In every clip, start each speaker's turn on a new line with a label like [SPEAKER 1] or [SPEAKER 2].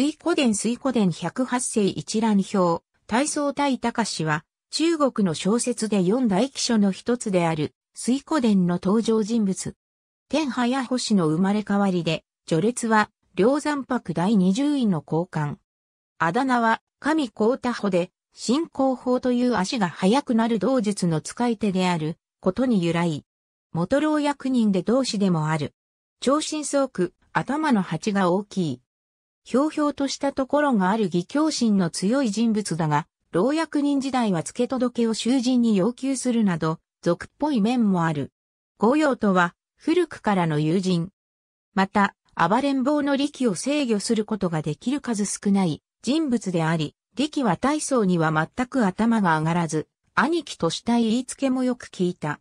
[SPEAKER 1] 水古伝水古伝108世一覧表、大宗大隆は、中国の小説で四大記書の一つである、水古伝の登場人物。天波や星の生まれ変わりで、序列は、梁山泊第20位の交換。あだ名は、神光太保で、進行法という足が速くなる道術の使い手である、ことに由来。元老役人で同志でもある。超新創区、頭の鉢が大きい。ひょうひょうとしたところがある義教心の強い人物だが、老役人時代は付け届けを囚人に要求するなど、俗っぽい面もある。御用とは、古くからの友人。また、暴れん坊の力を制御することができる数少ない人物であり、力は大層には全く頭が上がらず、兄貴とした言いつけもよく聞いた。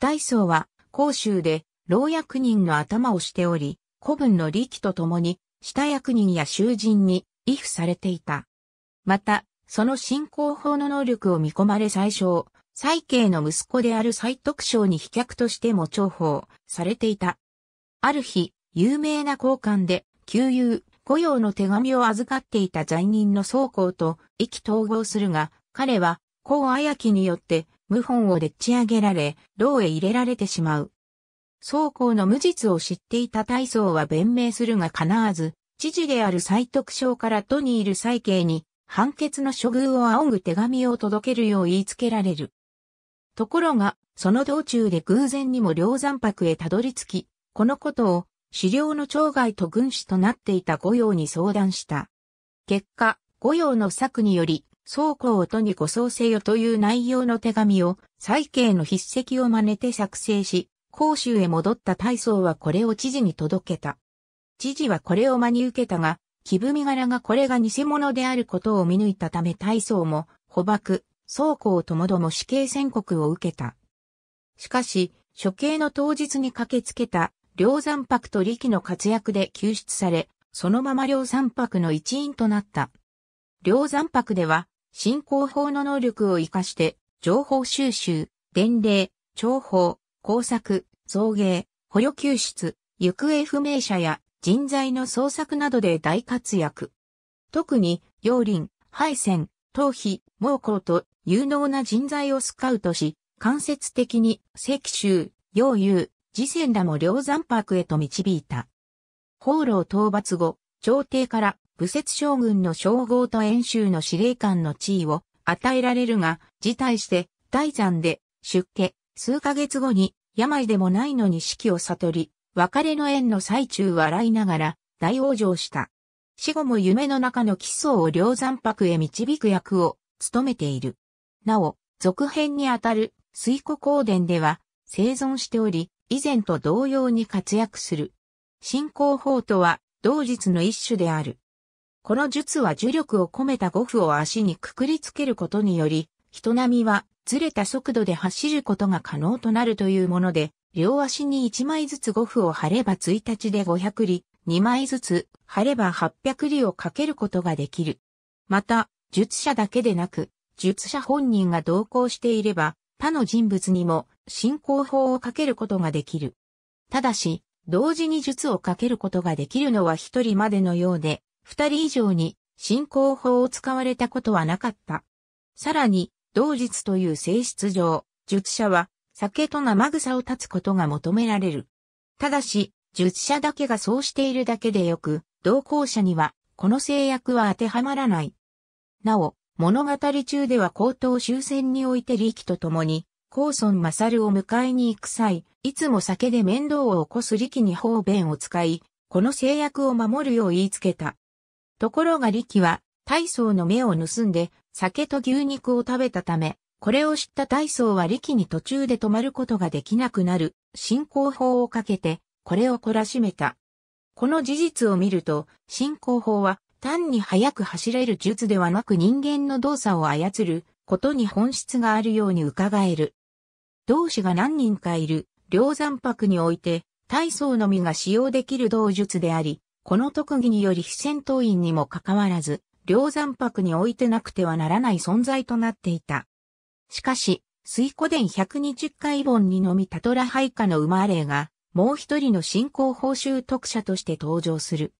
[SPEAKER 1] 大層は、公州で、老役人の頭をしており、古文の力と共に、下役人や囚人に依附されていた。また、その信仰法の能力を見込まれ最小、最慶の息子である最徳章に飛脚としても重宝されていた。ある日、有名な交換で、旧友、御用の手紙を預かっていた罪人の宗公と意気統合するが、彼は、高綾木によって、謀反をでっち上げられ、牢へ入れられてしまう。双公の無実を知っていた大層は弁明するが叶わず、知事である斎徳章から都にいる斎慶に、判決の処遇を仰ぐ手紙を届けるよう言いつけられる。ところが、その道中で偶然にも梁山泊へたどり着き、このことを、狩猟の町外と軍師となっていた御用に相談した。結果、御用の策により、曹公を都に護送せよという内容の手紙を、斎慶の筆跡を真似て作成し、甲州へ戻った大僧はこれを知事に届けた。知事はこれを真に受けたが、木踏み柄がこれが偽物であることを見抜いたため大僧も、捕獲、倉庫ともども死刑宣告を受けた。しかし、処刑の当日に駆けつけた、両山泊と力の活躍で救出され、そのまま両山泊の一員となった。両山泊では、進行法の能力を活かして、情報収集、伝令、情報、工作、送迎、捕虜救出、行方不明者や人材の捜索などで大活躍。特に、要林、敗戦、逃避、猛攻と有能な人材をスカウトし、間接的に石州、陽遊、次戦らも両山泊へと導いた。放浪討伐後、朝廷から武節将軍の称号と演習の司令官の地位を与えられるが、辞退して、大山で出家、数ヶ月後に、病でもないのに死期を悟り、別れの縁の最中笑いながら、大往生した。死後も夢の中の基礎を両山泊へ導く役を務めている。なお、続編にあたる水庫光伝では生存しており、以前と同様に活躍する。進行法とは同日の一種である。この術は呪力を込めた語符を足にくくりつけることにより、人並みはずれた速度で走ることが可能となるというもので、両足に1枚ずつ5符を貼れば1日で500里、2枚ずつ貼れば800里をかけることができる。また、術者だけでなく、術者本人が同行していれば、他の人物にも進行法をかけることができる。ただし、同時に術をかけることができるのは1人までのようで、2人以上に進行法を使われたことはなかった。さらに、同日という性質上、術者は酒と生草を断つことが求められる。ただし、術者だけがそうしているだけでよく、同行者にはこの制約は当てはまらない。なお、物語中では高等終戦において利と共に、高尊勝を迎えに行く際、いつも酒で面倒を起こす力に方便を使い、この制約を守るよう言いつけた。ところが力は、大層の目を盗んで、酒と牛肉を食べたため、これを知った大層は力に途中で止まることができなくなる、進行法をかけて、これを懲らしめた。この事実を見ると、進行法は、単に速く走れる術ではなく人間の動作を操ることに本質があるように伺える。同志が何人かいる、両山泊において、体操のみが使用できる道術であり、この特技により非戦闘員にもかかわらず、梁山泊においてなくてはならない存在となっていた。しかし、水古伝120回本にのみタトラ配下の馬霊が、もう一人の信仰報酬特者として登場する。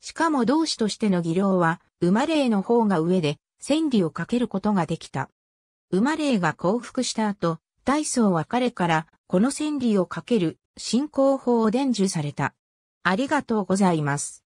[SPEAKER 1] しかも同志としての技量は、馬霊の方が上で、千里をかけることができた。馬霊が降伏した後、大層は彼から、この千里をかける、信仰法を伝授された。ありがとうございます。